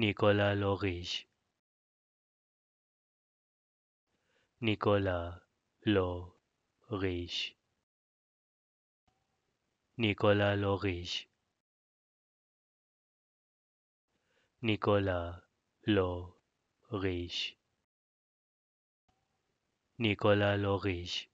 Nicolas Laurige Nicolas Laurige Nicolas Laurige Nicolas Laurige Nicolas Laurige